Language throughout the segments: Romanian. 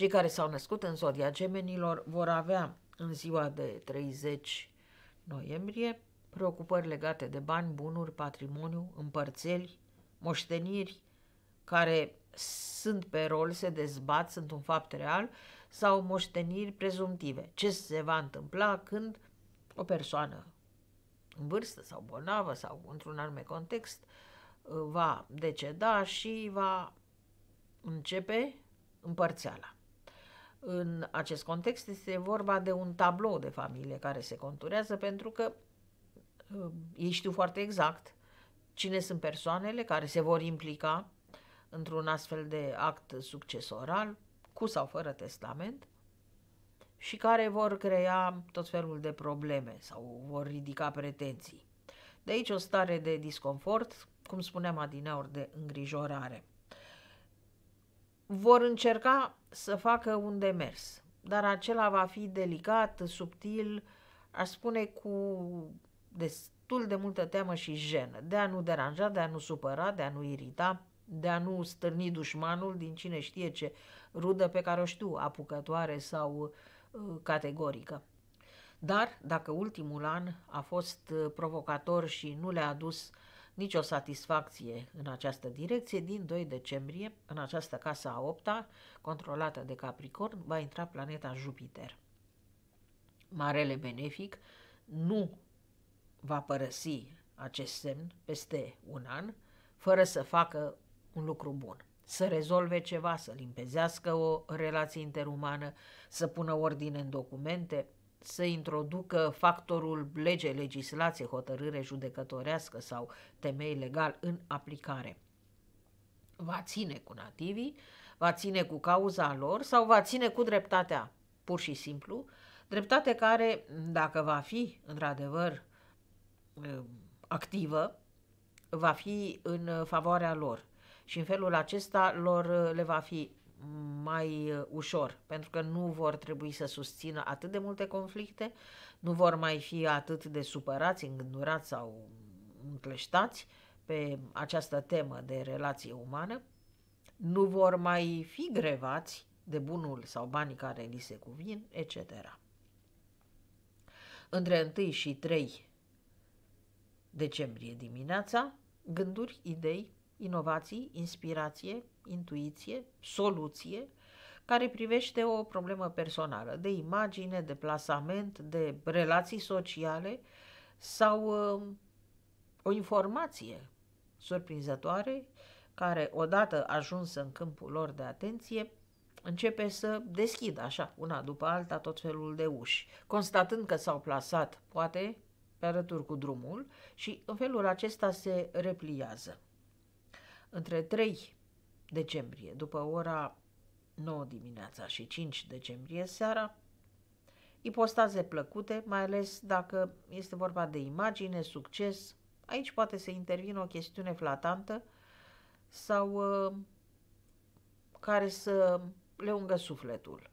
Cei care s-au născut în zodia gemenilor vor avea în ziua de 30 noiembrie preocupări legate de bani, bunuri, patrimoniu, împărțeli, moșteniri care sunt pe rol, se dezbat, sunt un fapt real sau moșteniri prezumtive. Ce se va întâmpla când o persoană în vârstă sau bolnavă sau într-un anume context uh, va deceda și va începe împărțeala. În acest context este vorba de un tablou de familie care se conturează pentru că uh, ei știu foarte exact cine sunt persoanele care se vor implica într-un astfel de act succesoral, cu sau fără testament, și care vor crea tot felul de probleme sau vor ridica pretenții. De aici o stare de disconfort, cum spuneam adineori, de îngrijorare vor încerca să facă un demers, dar acela va fi delicat, subtil, aș spune cu destul de multă teamă și jenă, de a nu deranja, de a nu supăra, de a nu irita, de a nu stârni dușmanul din cine știe ce rudă pe care o știu, apucătoare sau uh, categorică. Dar dacă ultimul an a fost uh, provocator și nu le-a adus uh, nicio satisfacție în această direcție, din 2 decembrie, în această casă a opta, controlată de Capricorn, va intra planeta Jupiter. Marele benefic nu va părăsi acest semn peste un an, fără să facă un lucru bun. Să rezolve ceva, să limpezească o relație interumană, să pună ordine în documente, să introducă factorul lege, legislație, hotărâre judecătorească sau temei legal în aplicare. Va ține cu nativii, va ține cu cauza lor sau va ține cu dreptatea, pur și simplu, dreptate care, dacă va fi într-adevăr uh, activă, va fi în favoarea lor și în felul acesta lor uh, le va fi mai uh, ușor, pentru că nu vor trebui să susțină atât de multe conflicte, nu vor mai fi atât de supărați, îngândurați sau încleștați pe această temă de relație umană, nu vor mai fi grevați de bunul sau banii care li se cuvin, etc. Între 1 și 3 decembrie dimineața, gânduri, idei, inovații, inspirație, intuiție, soluție, care privește o problemă personală, de imagine, de plasament, de relații sociale sau uh, o informație surprinzătoare care, odată ajunsă în câmpul lor de atenție, începe să deschidă așa, una după alta, tot felul de uși, constatând că s-au plasat, poate, pe arături cu drumul și în felul acesta se repliază. Între 3 decembrie, după ora 9 dimineața și 5 decembrie seara, ipostaze plăcute, mai ales dacă este vorba de imagine, succes, aici poate să intervină o chestiune flatantă sau uh, care să le ungă sufletul.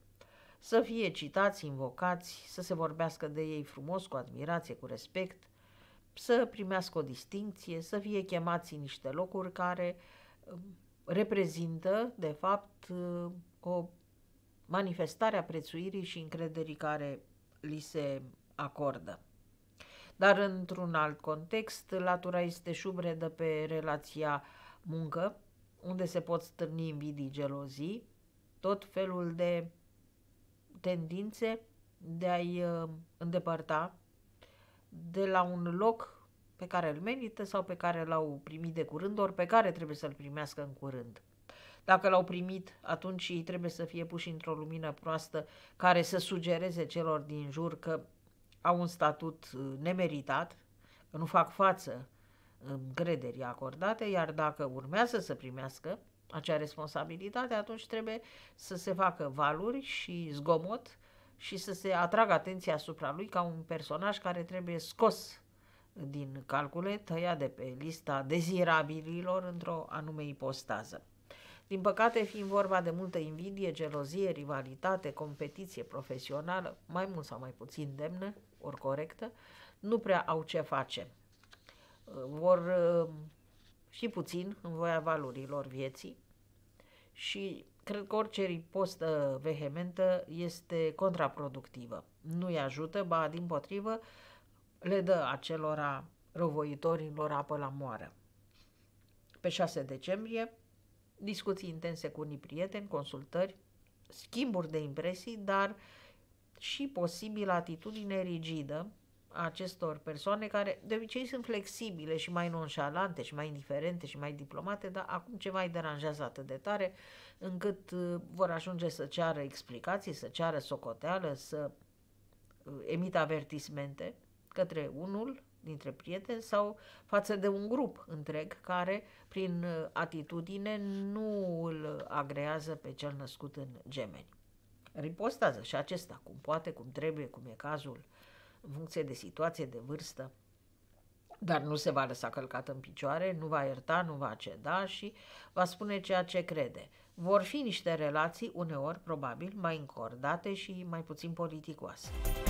Să fie citați, invocați, să se vorbească de ei frumos, cu admirație, cu respect, să primească o distinție, să fie chemați în niște locuri care um, reprezintă, de fapt, uh, o manifestare a prețuirii și încrederii care li se acordă. Dar într-un alt context, latura este șubredă pe relația muncă, unde se pot stârni invidii, gelozii, tot felul de tendințe de a-i uh, îndepărta de la un loc pe care îl merită sau pe care l-au primit de curând, ori pe care trebuie să-l primească în curând. Dacă l-au primit, atunci ei trebuie să fie puși într-o lumină proastă care să sugereze celor din jur că au un statut uh, nemeritat, că nu fac față încrederii acordate, iar dacă urmează să primească acea responsabilitate, atunci trebuie să se facă valuri și zgomot și să se atragă atenția asupra lui ca un personaj care trebuie scos din calcule, tăiat de pe lista dezirabililor într-o anume ipostază. Din păcate, fiind vorba de multă invidie, gelozie, rivalitate, competiție profesională, mai mult sau mai puțin demnă, ori corectă, nu prea au ce face. Vor uh, și puțin în voia valorilor vieții și Cred că orice ripostă vehementă este contraproductivă. Nu-i ajută, ba din potrivă, le dă acelora răvoitorilor apă la moară. Pe 6 decembrie, discuții intense cu unii prieteni, consultări, schimburi de impresii, dar și posibil atitudine rigidă acestor persoane care de obicei sunt flexibile și mai nonșalante și mai indiferente și mai diplomate, dar acum ceva îi deranjează atât de tare încât uh, vor ajunge să ceară explicații, să ceară socoteală, să uh, emită avertismente către unul dintre prieteni sau față de un grup întreg care, prin uh, atitudine, nu îl agrează pe cel născut în gemeni. Ripostează și acesta cum poate, cum trebuie, cum e cazul uh, în funcție de situație, de vârstă, dar nu se va lăsa călcat în picioare, nu va ierta, nu va ceda și va spune ceea ce crede. Vor fi niște relații, uneori, probabil, mai încordate și mai puțin politicoase.